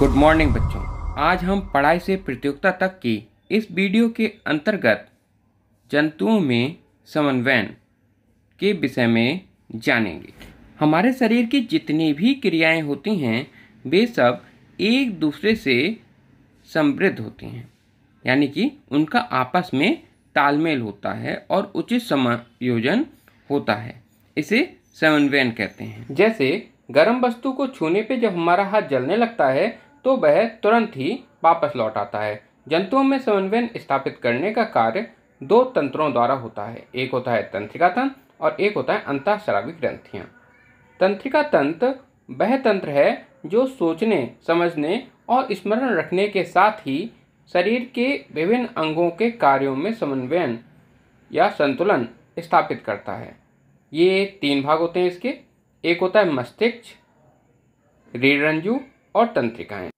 good morning बच्चों आज हम पढ़ाई से प्रतियोगिता तक की इस वीडियो के अंतर्गत जंतुओं में समन्वयन के विषय में जानेंगे हमारे शरीर की जितनी भी क्रियाएं होती हैं वे सब एक दूसरे से समृद्ध होती हैं यानी कि उनका आपस में तालमेल होता है और उचित समायोजन होता है इसे समन्वयन कहते हैं जैसे गर्म वस्तु को छूने पे जब हमारा हाथ जलने लगता है तो वह तुरंत ही वापस लौट आता है जंतुओं में समन्वयन स्थापित करने का कार्य दो तंत्रों द्वारा होता है एक होता है तंत्रिका तंत्र और एक होता है अंतःश्राविक ग्रंथियाँ तंत्रिका तंत्र वह तंत्र है जो सोचने समझने और स्मरण रखने के साथ ही शरीर के विभिन्न अंगों के कार्यों में समन्वयन या संतुलन स्थापित करता है ये तीन भाग होते हैं इसके एक होता है मस्तिष्क रंजू और तंत्रिकाएं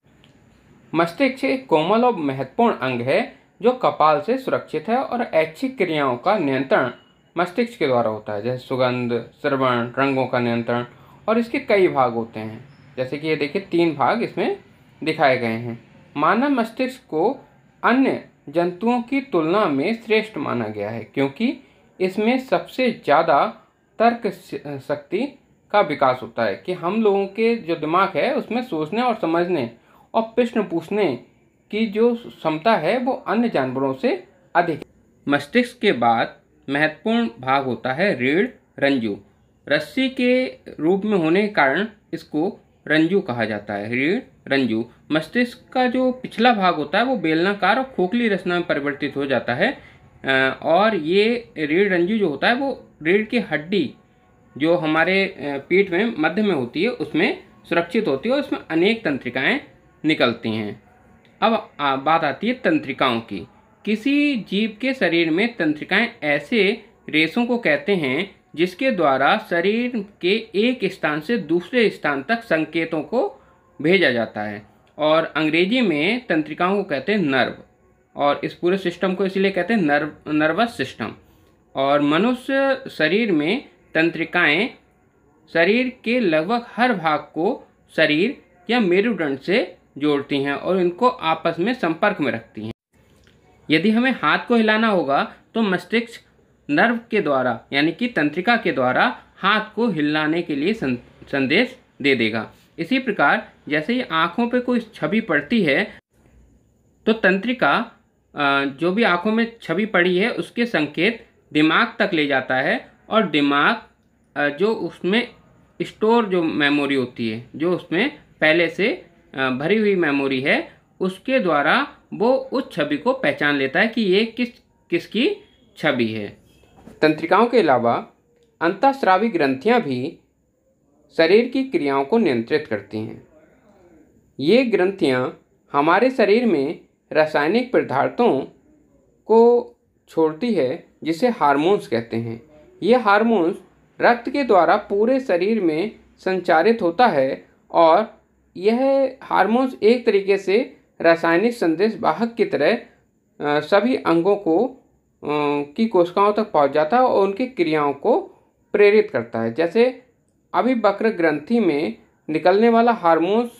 मस्तिष्क कोमल और महत्वपूर्ण अंग है जो कपाल से सुरक्षित है और ऐच्छिक क्रियाओं का नियंत्रण मस्तिष्क के द्वारा होता है जैसे सुगंध श्रवण रंगों का नियंत्रण और इसके कई भाग होते हैं जैसे कि ये देखिए तीन भाग इसमें दिखाए गए हैं मानव मस्तिष्क को अन्य जंतुओं की तुलना में श्रेष्ठ माना गया है क्योंकि इसमें सबसे ज़्यादा तर्क शक्ति का विकास होता है कि हम लोगों के जो दिमाग है उसमें सोचने और समझने और प्रश्न पूछने की जो क्षमता है वो अन्य जानवरों से अधिक मस्तिष्क के बाद महत्वपूर्ण भाग होता है रीढ़ रंजू रस्सी के रूप में होने के कारण इसको रंजू कहा जाता है रीढ़ रंजू मस्तिष्क का जो पिछला भाग होता है वो बेलनाकार और खोखली रचना में परिवर्तित हो जाता है और ये रीढ़ रंजू जो होता है वो रीढ़ की हड्डी जो हमारे पीठ में मध्य में होती है उसमें सुरक्षित होती है और उसमें अनेक तंत्रिकाएँ निकलती हैं अब आ, बात आती है तंत्रिकाओं की किसी जीव के शरीर में तंत्रिकाएं ऐसे रेसों को कहते हैं जिसके द्वारा शरीर के एक स्थान से दूसरे स्थान तक संकेतों को भेजा जाता है और अंग्रेजी में तंत्रिकाओं को कहते हैं नर्व और इस पूरे सिस्टम को इसीलिए कहते हैं नर्व नर्वस सिस्टम और मनुष्य शरीर में तंत्रिकाएं शरीर के लगभग हर भाग को शरीर या मेरुदंड से जोड़ती हैं और इनको आपस में संपर्क में रखती हैं यदि हमें हाथ को हिलाना होगा तो मस्तिष्क नर्व के द्वारा यानी कि तंत्रिका के द्वारा हाथ को हिलाने के लिए संदेश दे देगा इसी प्रकार जैसे ही आँखों पर कोई छवि पड़ती है तो तंत्रिका जो भी आँखों में छवि पड़ी है उसके संकेत दिमाग तक ले जाता है और दिमाग जो उसमें स्टोर जो मेमोरी होती है जो उसमें पहले से भरी हुई मेमोरी है उसके द्वारा वो उस छवि को पहचान लेता है कि ये किस किसकी छवि है तंत्रिकाओं के अलावा अंतःस्रावी ग्रंथियाँ भी शरीर की क्रियाओं को नियंत्रित करती हैं ये ग्रंथियाँ हमारे शरीर में रासायनिक पदार्थों को छोड़ती है जिसे हार्मोन्स कहते हैं ये हार्मोन्स रक्त के द्वारा पूरे शरीर में संचारित होता है और यह हार्मोन्स एक तरीके से रासायनिक संदेश वाहक की तरह सभी अंगों को की कोशिकाओं तक पहुंच जाता है और उनकी क्रियाओं को प्रेरित करता है जैसे अभी वक्र ग्रंथि में निकलने वाला हार्मोन्स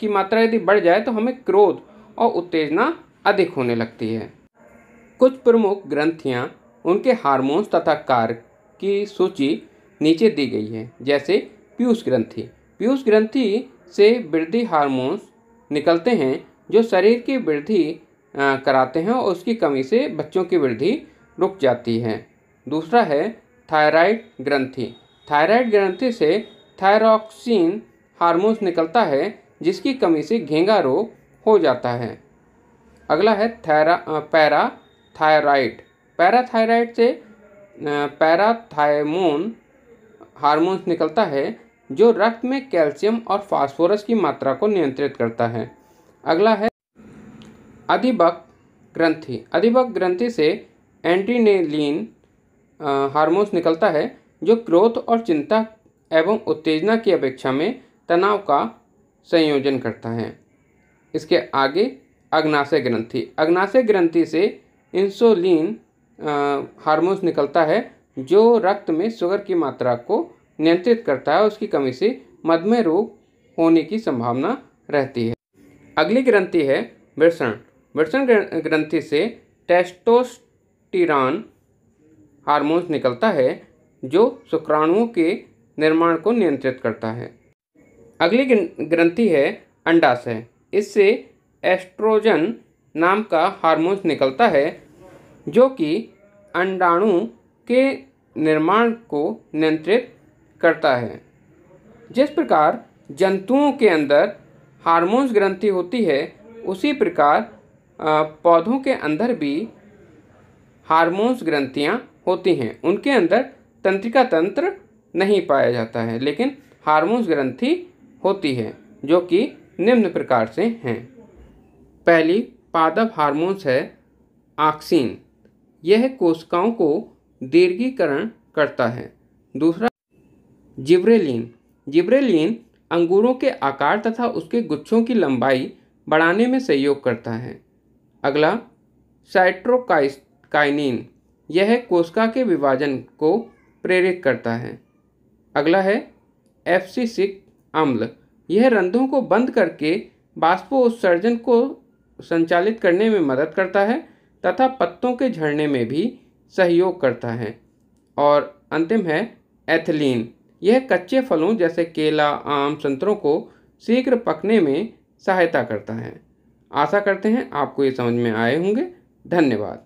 की मात्रा यदि बढ़ जाए तो हमें क्रोध और उत्तेजना अधिक होने लगती है कुछ प्रमुख ग्रंथियाँ उनके हार्मोन्स तथा कार्य की सूची नीचे दी गई है जैसे पीयूष ग्रंथि पीयूष ग्रंथि से वृद्धि हार्मोन्स निकलते हैं जो शरीर की वृद्धि कराते हैं और उसकी कमी से बच्चों की वृद्धि रुक जाती है दूसरा है थायराइड ग्रंथि थायराइड ग्रंथि से थायरॉक्सिन हार्मोन्स निकलता है जिसकी कमी से घेंगा रोग हो जाता है अगला है थैरा पैरा थायराइड पैराथायराइड से पैराथायमोन हार्मोन्स निकलता है जो रक्त में कैल्शियम और फास्फोरस की मात्रा को नियंत्रित करता है अगला है अधिबक ग्रंथि अधिबक ग्रंथि से एंटीनेलिन हार्मोन्स निकलता है जो क्रोध और चिंता एवं उत्तेजना की अपेक्षा में तनाव का संयोजन करता है इसके आगे अग्नाशय ग्रंथि अग्नाशय ग्रंथि से इंसुलिन हार्मोन्स निकलता है जो रक्त में शुगर की मात्रा को नियंत्रित करता है उसकी कमी से मधुमेह रोग होने की संभावना रहती है अगली ग्रंथि है वृषण वृषण ग्रंथि से टेस्टोस्टिरान हार्मोन्स निकलता है जो शुक्राणुओं के निर्माण को नियंत्रित करता है अगली ग्रंथि है अंडाशय इससे एस्ट्रोजन नाम का हार्मोन्स निकलता है जो कि अंडाणु के निर्माण को नियंत्रित करता है जिस प्रकार जंतुओं के अंदर हार्मोन्स ग्रंथि होती है उसी प्रकार पौधों के अंदर भी हार्मोन्स ग्रंथियाँ होती हैं उनके अंदर तंत्रिका तंत्र नहीं पाया जाता है लेकिन हार्मोन्स ग्रंथि होती है जो कि निम्न प्रकार से हैं पहली पादप हार्मोन्स है ऑक्सीन यह कोशिकाओं को दीर्घीकरण करता है दूसरा जिब्रेलिन जिब्रेलिन अंगूरों के आकार तथा उसके गुच्छों की लंबाई बढ़ाने में सहयोग करता है अगला साइट्रोकाइकाइनिन यह कोशिका के विभाजन को प्रेरित करता है अगला है एफसीसिक अम्ल यह रंधों को बंद करके बाष्पोत्सर्जन को संचालित करने में मदद करता है तथा पत्तों के झड़ने में भी सहयोग करता है और अंतिम है एथिलीन यह कच्चे फलों जैसे केला आम संतरों को शीघ्र पकने में सहायता करता है आशा करते हैं आपको ये समझ में आए होंगे धन्यवाद